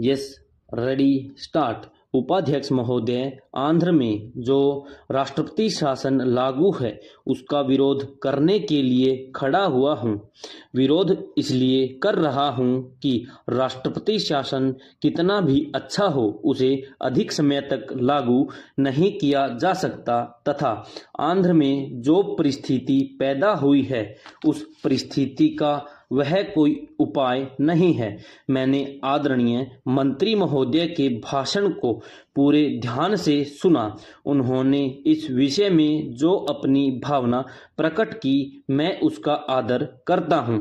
yes ready start उपाध्यक्ष महोदय आंध्र में जो राष्ट्रपति शासन लागू है उसका विरोध करने के लिए खड़ा हुआ हूँ विरोध इसलिए कर रहा हूँ कि राष्ट्रपति शासन कितना भी अच्छा हो उसे अधिक समय तक लागू नहीं किया जा सकता तथा आंध्र में जो परिस्थिति पैदा हुई है उस परिस्थिति का वह कोई उपाय नहीं है मैंने आदरणीय मंत्री महोदय के भाषण को पूरे ध्यान से सुना उन्होंने इस विषय में जो अपनी भावना प्रकट की मैं उसका आदर करता हूँ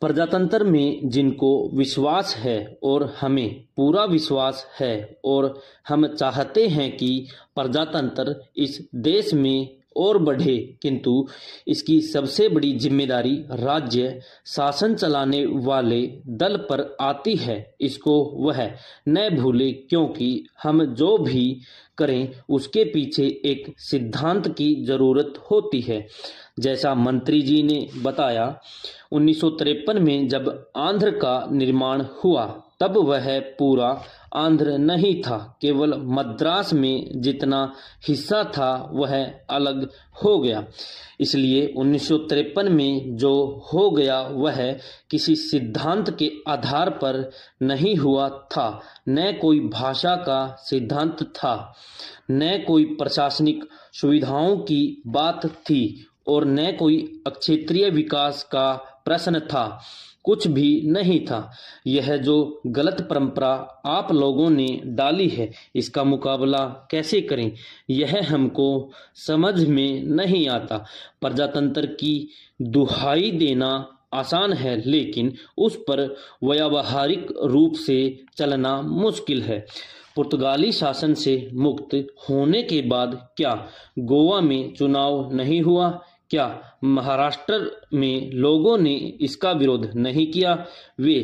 प्रजातंत्र में जिनको विश्वास है और हमें पूरा विश्वास है और हम चाहते हैं कि प्रजातंत्र इस देश में और बढ़े किंतु इसकी सबसे बड़ी जिम्मेदारी राज्य शासन चलाने वाले दल पर आती है इसको वह न भूले क्योंकि हम जो भी करें उसके पीछे एक सिद्धांत की जरूरत होती है जैसा मंत्री जी ने बताया उन्नीस में जब आंध्र का निर्माण हुआ तब वह पूरा आंध्र नहीं था केवल मद्रास में जितना हिस्सा था वह अलग हो गया इसलिए उन्नीस में जो हो गया वह किसी सिद्धांत के आधार पर नहीं हुआ था न कोई भाषा का सिद्धांत था न कोई प्रशासनिक सुविधाओं की बात थी और न कोई क्षेत्रीय विकास का प्रश्न था कुछ भी नहीं था यह जो गलत परंपरा आप लोगों ने डाली है इसका मुकाबला कैसे करें यह हमको समझ में नहीं आता प्रजातंत्र की दुहाई देना आसान है लेकिन उस पर व्यावहारिक रूप से चलना मुश्किल है पुर्तगाली शासन से मुक्त होने के बाद क्या गोवा में चुनाव नहीं हुआ क्या महाराष्ट्र में लोगों ने इसका विरोध नहीं किया वे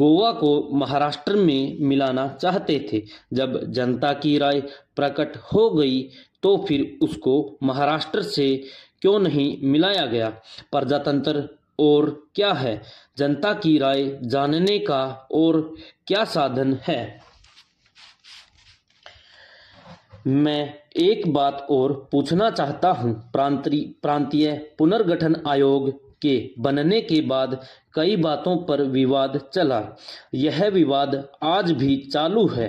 गोवा को महाराष्ट्र में मिलाना चाहते थे जब जनता की राय प्रकट हो गई तो फिर उसको महाराष्ट्र से क्यों नहीं मिलाया गया प्रजातंत्र और क्या है जनता की राय जानने का और क्या साधन है मैं एक बात और पूछना चाहता हूं प्रांतीय पुनर्गठन आयोग के बनने के बाद कई बातों पर विवाद चला यह विवाद आज भी चालू है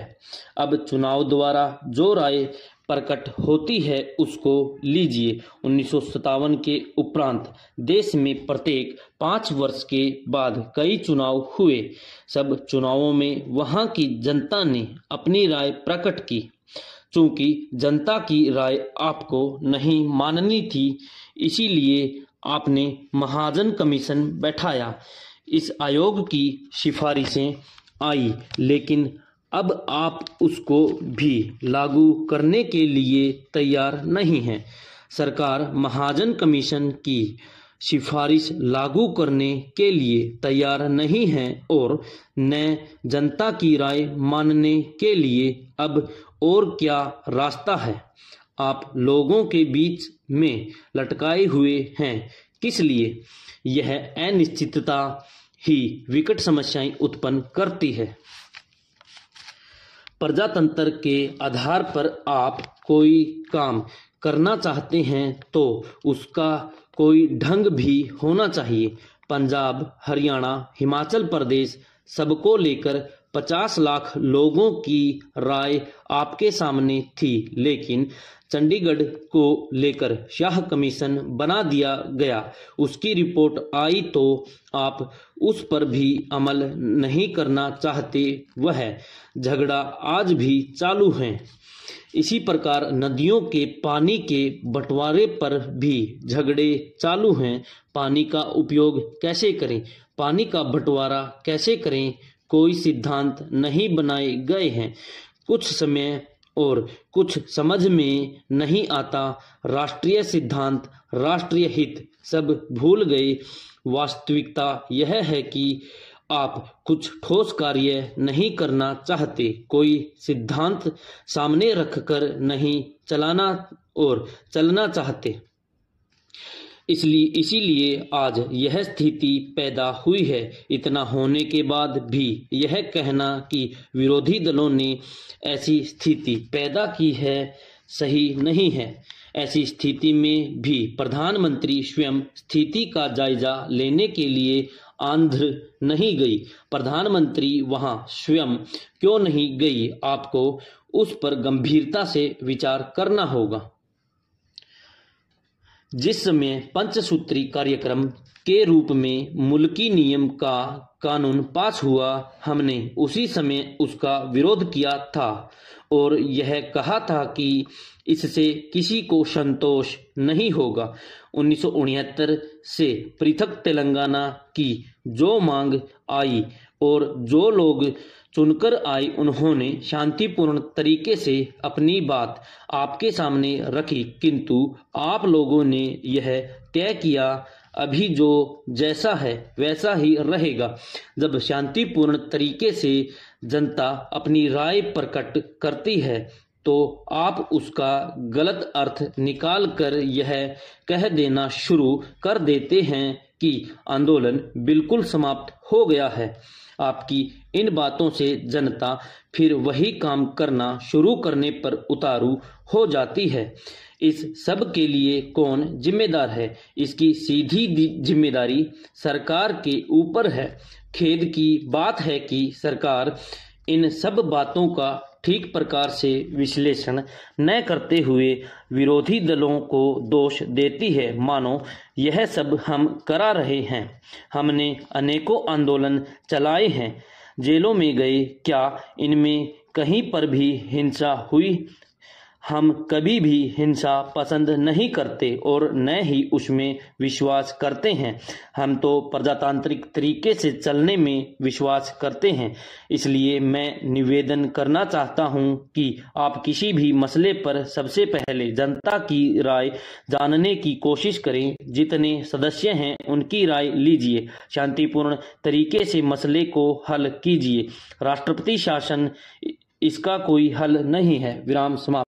अब चुनाव द्वारा जो राय प्रकट होती है उसको लीजिए उन्नीस के उपरांत देश में प्रत्येक पाँच वर्ष के बाद कई चुनाव हुए सब चुनावों में वहां की जनता ने अपनी राय प्रकट की चूंकि जनता की राय आपको नहीं माननी थी इसीलिए आपने महाजन कमीशन बैठाया इस आयोग की सिफारिशें आई लेकिन अब आप उसको भी लागू करने के लिए तैयार नहीं हैं सरकार महाजन कमीशन की सिफारिश लागू करने के लिए तैयार नहीं है और न जनता की राय मानने के लिए अब और क्या रास्ता है आप लोगों के बीच में लटकाए हुए हैं किस लिए यह अनिश्चितता ही विकट समस्याएं उत्पन्न करती है प्रजातंत्र के आधार पर आप कोई काम करना चाहते हैं तो उसका कोई ढंग भी होना चाहिए पंजाब हरियाणा हिमाचल प्रदेश सबको लेकर पचास लाख लोगों की राय आपके सामने थी लेकिन चंडीगढ़ को लेकर शाह कमीशन बना दिया गया उसकी रिपोर्ट आई तो आप उस पर भी अमल नहीं करना चाहते वह झगड़ा आज भी चालू है इसी प्रकार नदियों के पानी के बंटवारे पर भी झगड़े चालू हैं पानी का उपयोग कैसे करें पानी का बंटवारा कैसे करें कोई सिद्धांत नहीं बनाए गए हैं कुछ समय और कुछ समझ में नहीं आता राष्ट्रीय सिद्धांत राष्ट्रीय हित सब भूल गए वास्तविकता यह है कि आप कुछ ठोस कार्य नहीं करना चाहते कोई सिद्धांत सामने रखकर नहीं चलाना और चलना चाहते इसलिए इसीलिए आज यह स्थिति पैदा हुई है इतना होने के बाद भी यह कहना कि विरोधी दलों ने ऐसी स्थिति पैदा की है सही नहीं है ऐसी स्थिति में भी प्रधानमंत्री स्वयं स्थिति का जायजा लेने के लिए आंध्र नहीं गई प्रधानमंत्री वहां स्वयं क्यों नहीं गई आपको उस पर गंभीरता से विचार करना होगा जिसमें पंचसूत्री कार्यक्रम के रूप में मुल्की नियम का कानून पास हुआ हमने उसी समय उसका विरोध किया था और यह कहा था कि इससे किसी को संतोष नहीं होगा उन्नीस से पृथक तेलंगाना की जो मांग आई और जो लोग चुनकर आए उन्होंने शांतिपूर्ण तरीके से अपनी बात आपके सामने रखी किंतु आप लोगों ने यह तय किया अभी जो जैसा है वैसा ही रहेगा जब शांतिपूर्ण तरीके से जनता अपनी राय प्रकट करती है तो आप उसका गलत अर्थ निकाल कर यह कह देना शुरू कर देते हैं कि आंदोलन बिल्कुल समाप्त हो गया है आपकी इन बातों से जनता फिर वही काम करना शुरू करने पर उतारू हो जाती है इस सब के लिए कौन जिम्मेदार है इसकी सीधी जिम्मेदारी सरकार के ऊपर है खेद की बात है कि सरकार इन सब बातों का ठीक प्रकार से विश्लेषण न करते हुए विरोधी दलों को दोष देती है मानो यह सब हम करा रहे हैं हमने अनेकों आंदोलन चलाए हैं जेलों में गए क्या इनमें कहीं पर भी हिंसा हुई हम कभी भी हिंसा पसंद नहीं करते और न ही उसमें विश्वास करते हैं हम तो प्रजातांत्रिक तरीके से चलने में विश्वास करते हैं इसलिए मैं निवेदन करना चाहता हूं कि आप किसी भी मसले पर सबसे पहले जनता की राय जानने की कोशिश करें जितने सदस्य हैं उनकी राय लीजिए शांतिपूर्ण तरीके से मसले को हल कीजिए राष्ट्रपति शासन इसका कोई हल नहीं है विराम समाप्त